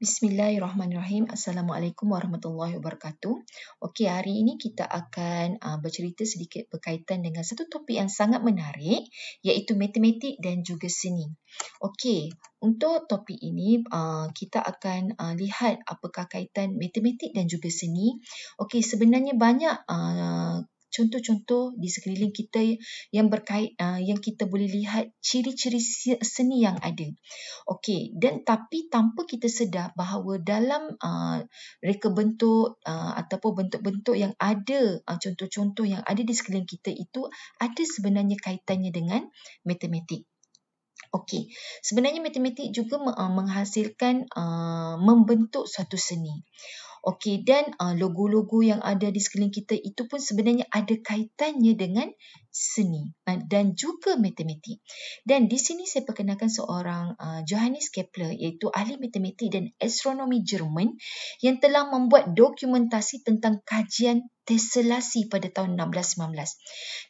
Bismillahirrahmanirrahim. Assalamualaikum warahmatullahi wabarakatuh. Okey, hari ini kita akan uh, bercerita sedikit berkaitan dengan satu topik yang sangat menarik iaitu matematik dan juga seni. Okey, untuk topik ini uh, kita akan uh, lihat apakah kaitan matematik dan juga seni. Okey, sebenarnya banyak uh, contoh-contoh di sekeliling kita yang berkait uh, yang kita boleh lihat ciri-ciri seni yang ada. Okey, dan tapi tanpa kita sedar bahawa dalam uh, reka bentuk uh, ataupun bentuk-bentuk yang ada uh, contoh-contoh yang ada di sekeliling kita itu ada sebenarnya kaitannya dengan matematik. Okey, sebenarnya matematik juga uh, menghasilkan uh, membentuk suatu seni. Okey, dan uh, logo-logo yang ada di sekeliling kita itu pun sebenarnya ada kaitannya dengan seni eh, dan juga matematik. Dan di sini saya perkenalkan seorang eh, Johannes Kepler iaitu ahli matematik dan astronomi Jerman yang telah membuat dokumentasi tentang kajian teselasi pada tahun 1619.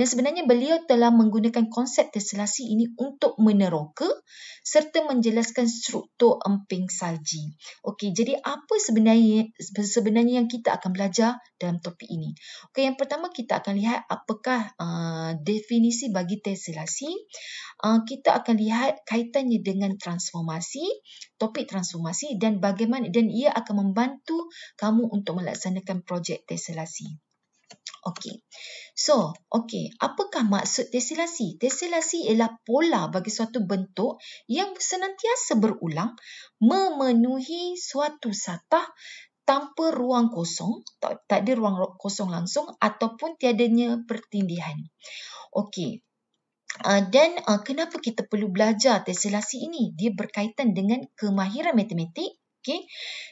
Dan sebenarnya beliau telah menggunakan konsep teselasi ini untuk meneroka serta menjelaskan struktur emping salji. Okey, jadi apa sebenarnya sebenarnya yang kita akan belajar dalam topik ini? Okey, yang pertama kita akan lihat apakah uh, Uh, definisi bagi Tesselasi, uh, kita akan lihat kaitannya dengan transformasi, topik transformasi dan bagaimana dan ia akan membantu kamu untuk melaksanakan projek Tesselasi. Okey. So, okey, apakah maksud tesilasi? Tesilasi ialah pola bagi suatu bentuk yang senantiasa berulang memenuhi suatu satah tanpa ruang kosong, tak, tak ada ruang kosong langsung ataupun tiadanya pertindihan. Okey. Ah, dan uh, uh, kenapa kita perlu belajar tesselasi ini? Dia berkaitan dengan kemahiran matematik. Okay.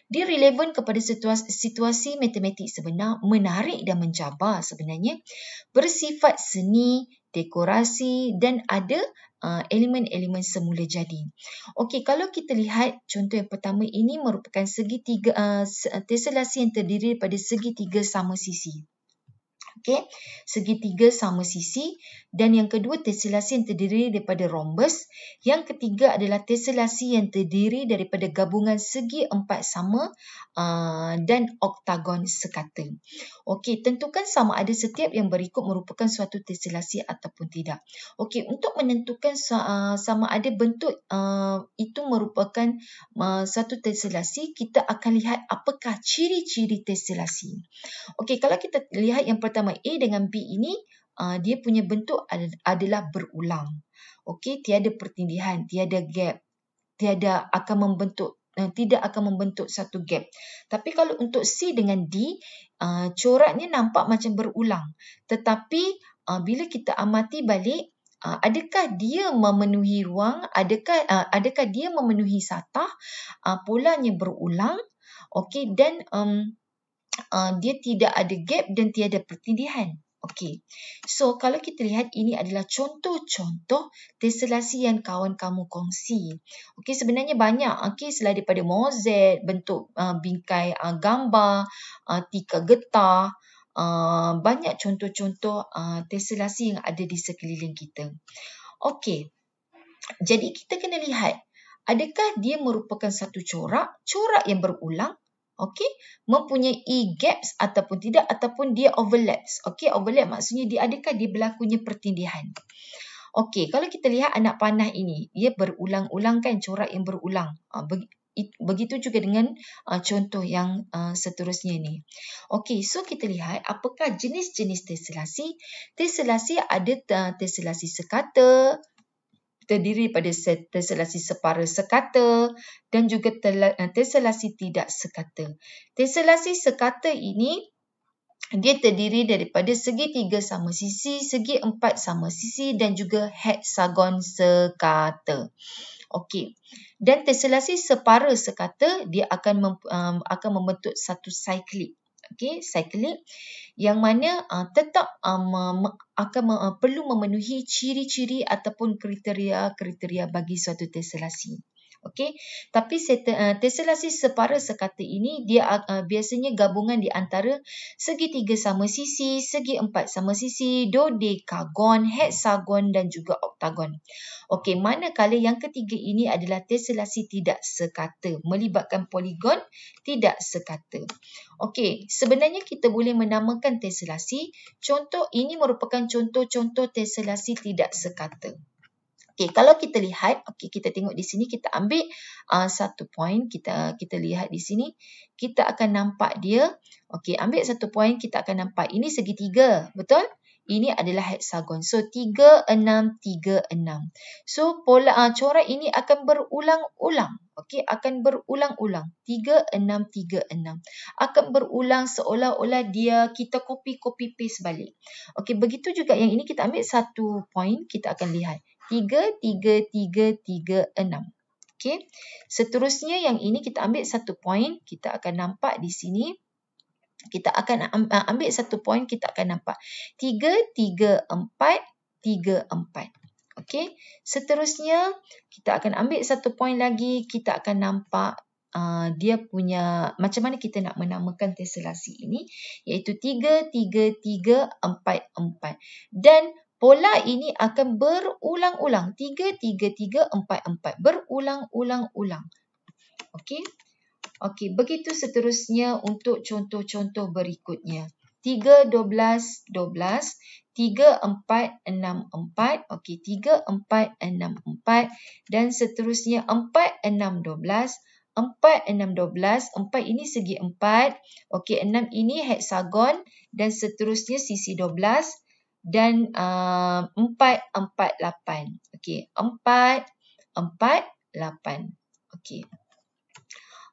Dia relevan kepada situasi, situasi matematik sebenar, menarik dan mencabar sebenarnya. Bersifat seni dekorasi dan ada uh, elemen-elemen uh, semula jadi. Okey, kalau kita lihat contoh yang pertama ini merupakan segi tiga uh, teselasi yang terdiri daripada segi tiga sama sisi okey segitiga sama sisi dan yang kedua teselasi yang terdiri daripada rombus, yang ketiga adalah teselasi yang terdiri daripada gabungan segi empat sama uh, dan oktagon sekata okey tentukan sama ada setiap yang berikut merupakan suatu teselasi ataupun tidak okey untuk menentukan uh, sama ada bentuk uh, itu merupakan uh, satu teselasi kita akan lihat apakah ciri-ciri teselasi okey kalau kita lihat yang pertama nilai A dengan B ini uh, dia punya bentuk adalah berulang. Okey, tiada pertindihan, tiada gap. Tiada akan membentuk uh, tidak akan membentuk satu gap. Tapi kalau untuk C dengan D, uh, coraknya nampak macam berulang. Tetapi uh, bila kita amati balik uh, adakah dia memenuhi ruang adakah uh, adakah dia memenuhi satah uh, polanya berulang okey dan um, uh, dia tidak ada gap dan tiada pertindihan. Okey. So kalau kita lihat ini adalah contoh-contoh teselasi yang kawan kamu kongsi. Okey sebenarnya banyak. Okey selain daripada mozet, bentuk uh, bingkai uh, gambar, uh, tika getah, uh, banyak contoh-contoh uh, teselasi yang ada di sekeliling kita. Okey. Jadi kita kena lihat adakah dia merupakan satu corak, corak yang berulang okey mempunyai gaps ataupun tidak ataupun dia overlaps okey overlap maksudnya dia adakah dia berlakunya pertindihan okey kalau kita lihat anak panah ini dia berulang-ulang kan corak yang berulang ah, begitu juga dengan ah, contoh yang ah, seterusnya ni okey so kita lihat apakah jenis-jenis teselasi teselasi ada teselasi sekata terdiri pada teselasi separa sekata dan juga teselasi eh, tidak sekata. Teselasi sekata ini dia terdiri daripada segi tiga sama sisi, segi empat sama sisi dan juga heksagon sekata. Okey. Dan teselasi separa sekata dia akan mem, um, akan membentuk satu siklik okey cyclic yang mana uh, tetap um, akan uh, perlu memenuhi ciri-ciri ataupun kriteria-kriteria bagi suatu tes Okey, tapi eh, tesselasi separa sekata ini dia eh, eh, biasanya gabungan di antara segitiga sama sisi, segi empat sama sisi, dodekagon, heksagon dan juga oktagon. Okey, manakala yang ketiga ini adalah tesselasi tidak sekata, melibatkan poligon tidak sekata. Okey, sebenarnya kita boleh menamakan tesselasi, contoh ini merupakan contoh-contoh tesselasi tidak sekata. Okey, kalau kita lihat, okey kita tengok di sini kita ambil uh, satu poin, kita kita lihat di sini, kita akan nampak dia. Okey, ambil satu poin, kita akan nampak ini segitiga, betul? Ini adalah hexagon. So 3 6 3 6. So pola uh, corak ini akan berulang-ulang. Okey, akan berulang-ulang. 3 6 3 6. Akan berulang seolah-olah dia kita copy copy paste balik. Okey, begitu juga yang ini kita ambil satu poin, kita akan lihat. 33336. Okey. Seterusnya yang ini kita ambil satu poin, kita akan nampak di sini kita akan uh, ambil satu poin, kita akan nampak 33434. Okey. Seterusnya kita akan ambil satu poin lagi, kita akan nampak Uh, dia punya, macam mana kita nak menamakan tesselasi ini, iaitu 33344. Dan Pola ini akan berulang-ulang. 3-3-3-4-4. Berulang-ulang-ulang. Okey. Okey. Begitu seterusnya untuk contoh-contoh berikutnya. 3-12-12. 3-4-6-4. Okey. 3-4-6-4. Dan seterusnya 4-6-12. 4, 6, 12. 4 ini segi 4. Okey, 6 ini heksagon. Dan seterusnya sisi 12 dan uh, empat empat lapan. Okey, empat empat lapan. Okey.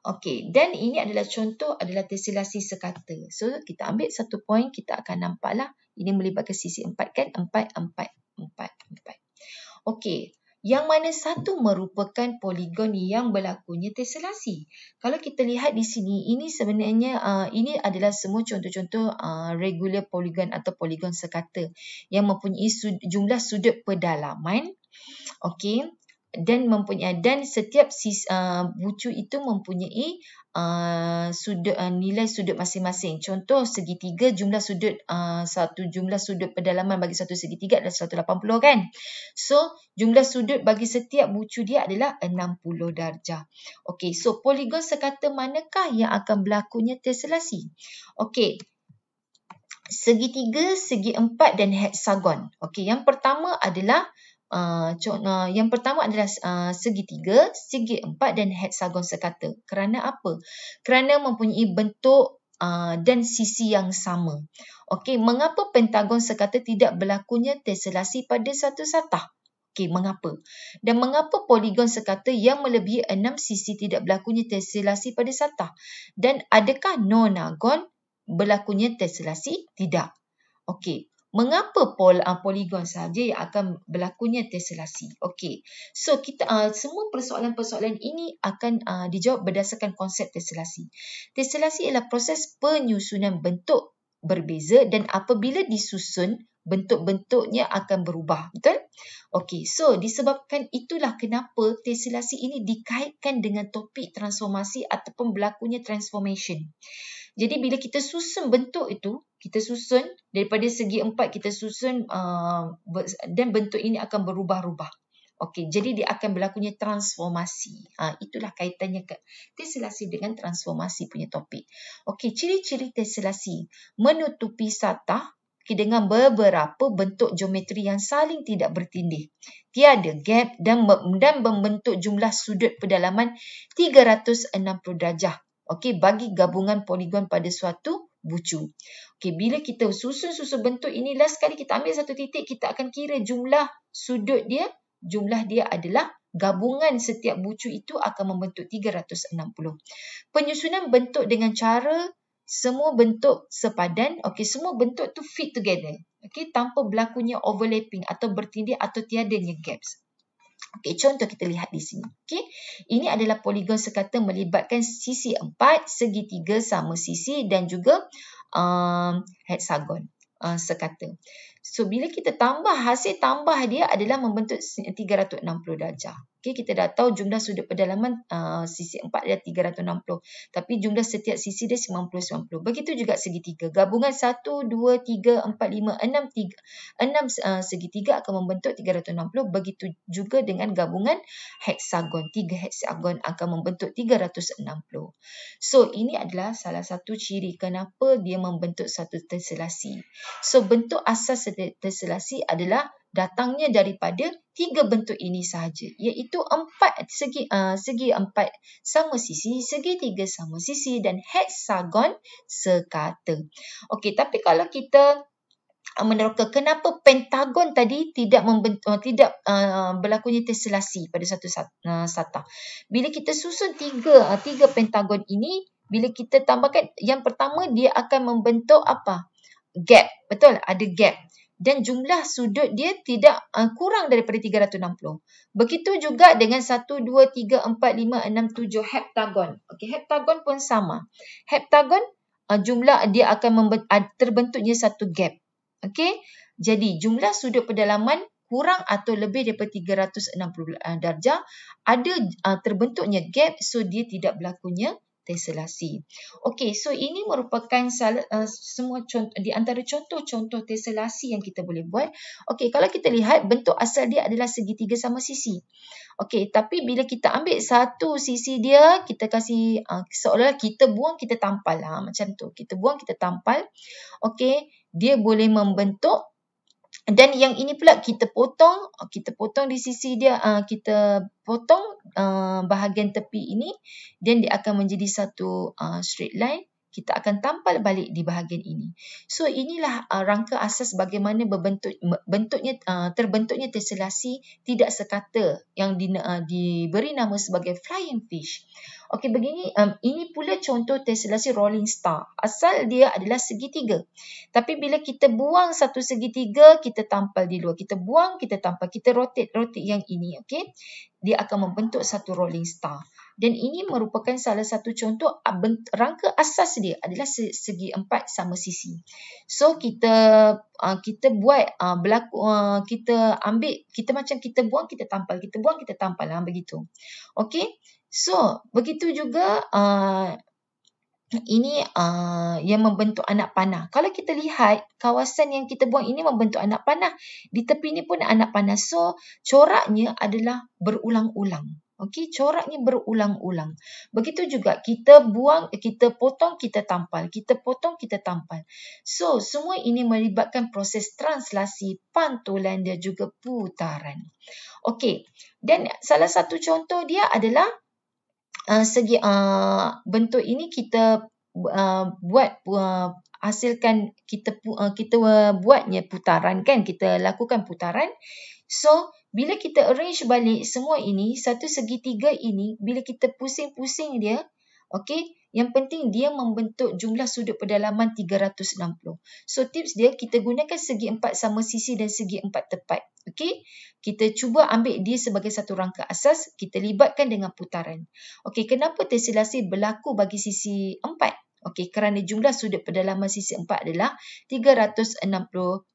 Okey, dan ini adalah contoh adalah tesilasi sekata. So, kita ambil satu poin, kita akan nampaklah ini melibatkan sisi empat kan? Empat, empat, empat, empat. Okey, yang mana satu merupakan poligon yang berlakunya teselasi. Kalau kita lihat di sini, ini sebenarnya uh, ini adalah semua contoh-contoh uh, regular poligon atau poligon sekata yang mempunyai sud jumlah sudut pedalaman. Okey, dan mempunyai dan setiap sis, uh, bucu itu mempunyai uh, sudut uh, nilai sudut masing-masing. Contoh segitiga jumlah sudut uh, satu jumlah sudut pedalaman bagi satu segitiga adalah 180 kan. So jumlah sudut bagi setiap bucu dia adalah 60 darjah. Okey, so poligon sekata manakah yang akan berlakunya terselasi? Okey. Segitiga, segi empat dan heksagon. Okey, yang pertama adalah uh, yang pertama adalah uh, ah, segitiga, segi empat dan heksagon sekata. Kerana apa? Kerana mempunyai bentuk uh, dan sisi yang sama. Okey, mengapa pentagon sekata tidak berlakunya teselasi pada satu sata? Okey, mengapa? Dan mengapa poligon sekata yang melebihi enam sisi tidak berlakunya teselasi pada sata? Dan adakah nonagon berlakunya teselasi? Tidak. Okey, mengapa pol uh, poligon saja yang akan berlakunya teselasi okey so kita uh, semua persoalan-persoalan ini akan uh, dijawab berdasarkan konsep teselasi teselasi ialah proses penyusunan bentuk berbeza dan apabila disusun bentuk-bentuknya akan berubah, betul? Okey, so disebabkan itulah kenapa tesilasi ini dikaitkan dengan topik transformasi ataupun berlakunya transformation. Jadi bila kita susun bentuk itu, kita susun daripada segi empat kita susun uh, dan bentuk ini akan berubah-ubah. Okey, jadi dia akan berlakunya transformasi. Uh, itulah kaitannya ke tesilasi dengan transformasi punya topik. Okey, ciri-ciri tesilasi menutupi satah okay, dengan beberapa bentuk geometri yang saling tidak bertindih. Tiada gap dan, dan membentuk jumlah sudut pedalaman 360 darjah okay, bagi gabungan poligon pada suatu bucu. Okay, bila kita susun-susun bentuk ini, last sekali kita ambil satu titik, kita akan kira jumlah sudut dia, jumlah dia adalah gabungan setiap bucu itu akan membentuk 360. Penyusunan bentuk dengan cara semua bentuk sepadan, okay, semua bentuk tu fit together. okay, tanpa berlakunya overlapping atau bertindih atau tiadanya gaps. Okay, contoh kita lihat di sini. Okay, ini adalah poligon sekata melibatkan sisi empat, segitiga sama sisi dan juga um, hexagon uh, sekata. So, bila kita tambah, hasil tambah dia adalah membentuk 360 darjah. Okay kita dah tahu jumlah sudut pedalaman uh, sisi 4 dia 360. Tapi jumlah setiap sisi dia 90-90. Begitu juga segitiga. Gabungan 1, 2, 3, 4, 5, 6, 3, 6 uh, segitiga akan membentuk 360. Begitu juga dengan gabungan heksagon. 3 heksagon akan membentuk 360. So, ini adalah salah satu ciri kenapa dia membentuk satu terselasi. So, bentuk asas terselasi adalah datangnya daripada tiga bentuk ini sahaja iaitu empat segi uh, segi empat sama sisi segi tiga sama sisi dan heksagon sekata. Okey tapi kalau kita uh, meneroka kenapa pentagon tadi tidak membentuk uh, tidak uh, berlakunya teselasi pada satu uh, sata. Bila kita susun tiga uh, tiga pentagon ini bila kita tambahkan yang pertama dia akan membentuk apa? gap betul ada gap dan jumlah sudut dia tidak uh, kurang daripada 360. Begitu juga dengan 1 2 3 4 5 6 7 heptagon. Okey, heptagon pun sama. Heptagon uh, jumlah dia akan membe- terbentuknya satu gap. Okey. Jadi jumlah sudut pedalaman kurang atau lebih daripada 360 uh, darjah ada uh, terbentuknya gap so dia tidak berlakunya Teselasi. Okey, so ini merupakan sal, uh, semua contoh, di antara contoh-contoh teselasi yang kita boleh buat. Okey, kalau kita lihat bentuk asal dia adalah segitiga sama sisi. Okey, tapi bila kita ambil satu sisi dia, kita kasi uh, ah, seolah-olah kita buang, kita tampal. lah macam tu. Kita buang, kita tampal. Okey, dia boleh membentuk dan yang ini pula kita potong, kita potong di sisi dia, uh, kita potong uh, bahagian tepi ini. Dan dia akan menjadi satu uh, straight line. Kita akan tampal balik di bahagian ini. So inilah uh, rangka asas bagaimana berbentuk, bentuknya, uh, terbentuknya tesselasi tidak sekata yang di, uh, diberi nama sebagai flying fish. Okey, begini, um, ini pula contoh tesselasi rolling star. Asal dia adalah segitiga. Tapi bila kita buang satu segitiga, kita tampal di luar. Kita buang, kita tampal. Kita rotate-rotate yang ini, okey. Dia akan membentuk satu rolling star. Dan ini merupakan salah satu contoh ah, rangka asas dia adalah segi empat sama sisi. So kita uh, kita buat uh, berlaku, uh, kita ambil kita macam kita buang kita tampal kita buang kita tampal lah begitu. Okay, so begitu juga uh, ini uh, yang membentuk anak panah. Kalau kita lihat kawasan yang kita buang ini membentuk anak panah di tepi ini pun anak panah. So coraknya adalah berulang-ulang. Okey, coraknya berulang-ulang. Begitu juga kita buang, kita potong, kita tampal. Kita potong, kita tampal. So, semua ini melibatkan proses translasi, pantulan dia juga putaran. Okey, dan salah satu contoh dia adalah uh, segi uh, bentuk ini kita uh, buat uh, hasilkan kita uh, kita uh, buatnya putaran kan kita lakukan putaran so bila kita arrange balik semua ini, satu segitiga ini, bila kita pusing-pusing dia, okay, yang penting dia membentuk jumlah sudut pedalaman 360. So, tips dia, kita gunakan segi empat sama sisi dan segi empat tepat. Okay? Kita cuba ambil dia sebagai satu rangka asas, kita libatkan dengan putaran. Okay, kenapa tesilasi berlaku bagi sisi empat? Okey, kerana jumlah sudut pedalaman sisi empat adalah 360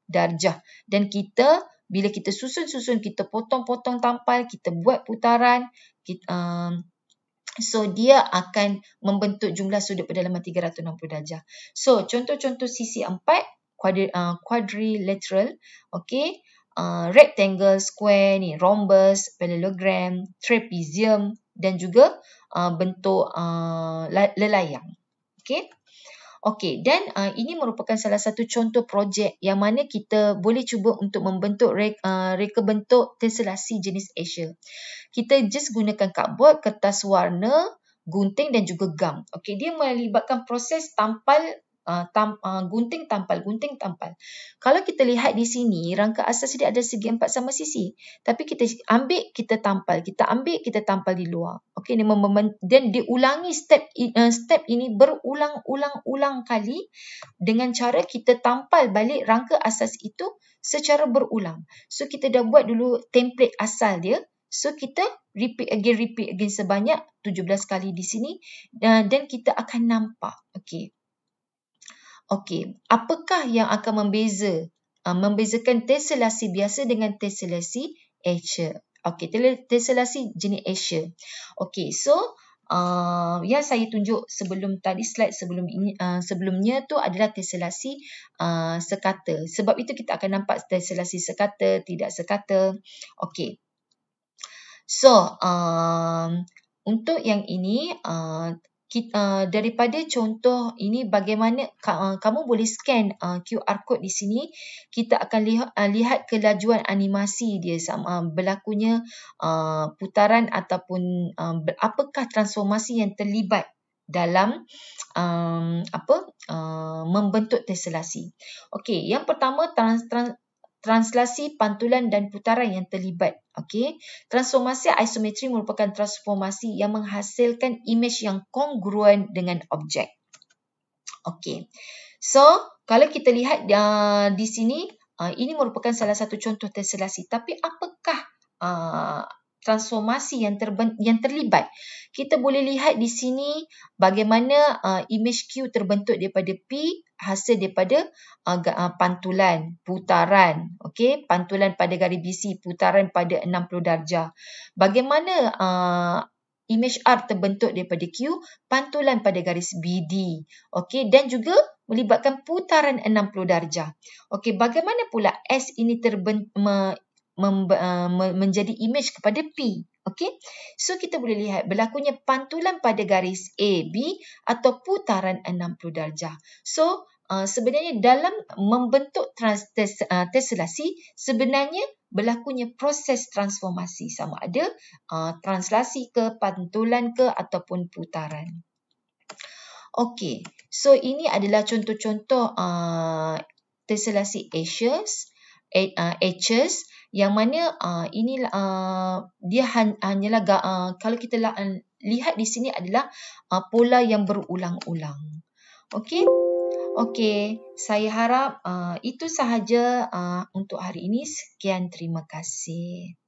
darjah dan kita bila kita susun-susun, kita potong-potong tampal, kita buat putaran, kita, um, so dia akan membentuk jumlah sudut pedalaman 360 darjah. So, contoh-contoh sisi empat quadri, uh, quadrilateral, okay, uh, rectangle, square, ni, rhombus, parallelogram, trapezium dan juga uh, bentuk uh, lelayang. Okay. Okey, dan uh, ini merupakan salah satu contoh projek yang mana kita boleh cuba untuk membentuk reka, uh, reka bentuk tesselasi jenis Asia. Kita just gunakan cardboard, kertas warna, gunting dan juga gam. Okey, dia melibatkan proses tampal Ah, tam, uh, gunting tampal, gunting tampal. Kalau kita lihat di sini, rangka asas dia ada segi empat sama sisi. Tapi kita ambil, kita tampal. Kita ambil, kita tampal di luar. Okay, dan diulangi step uh, step ini berulang-ulang-ulang kali dengan cara kita tampal balik rangka asas itu secara berulang. So, kita dah buat dulu template asal dia. So, kita repeat again, repeat again sebanyak 17 kali di sini. Ah, dan kita akan nampak. Okay. Okey, apakah yang akan membeza uh, membezakan teselasi biasa dengan teselasi Asia? Okey, teselasi jenis Asia. Okey, so uh, yang saya tunjuk sebelum tadi slide sebelum ini uh, sebelumnya tu adalah teselasi uh, sekata. Sebab itu kita akan nampak teselasi sekata, tidak sekata. Okey. So, uh, untuk yang ini uh, kita, uh, daripada contoh ini bagaimana uh, kamu boleh scan uh, QR code di sini kita akan lihat, uh, lihat kelajuan animasi dia sama uh, berlakunya uh, putaran ataupun uh, apakah transformasi yang terlibat dalam um, apa uh, membentuk teselasi. Okey, yang pertama trans, trans, translasi, pantulan dan putaran yang terlibat. Okey. Transformasi isometri merupakan transformasi yang menghasilkan imej yang kongruen dengan objek. Okey. So, kalau kita lihat uh, di sini, uh, ini merupakan salah satu contoh translasi. Tapi apakah uh, transformasi yang yang terlibat? Kita boleh lihat di sini bagaimana uh, image Q terbentuk daripada P hasil daripada uh, uh, pantulan, putaran, okey, pantulan pada garis BC, putaran pada 60 darjah. Bagaimana uh, image R terbentuk daripada Q, pantulan pada garis BD, okey, dan juga melibatkan putaran 60 darjah. Okey, bagaimana pula S ini terbentuk, me, mem, uh, menjadi image kepada P, Okey. So kita boleh lihat berlakunya pantulan pada garis AB atau putaran 60 darjah. So uh, sebenarnya dalam membentuk trans tes uh, teselasi sebenarnya berlakunya proses transformasi sama ada uh, translasi ke pantulan ke ataupun putaran. Okey. So ini adalah contoh-contoh uh, teselasi Asia's, uh, Asia's yang mana uh, ah, ini uh, ah, dia han, hanyalah uh, kalau kita uh, lihat di sini adalah uh, pola yang berulang-ulang. Okey. Okey, saya harap uh, itu sahaja uh, untuk hari ini. Sekian terima kasih.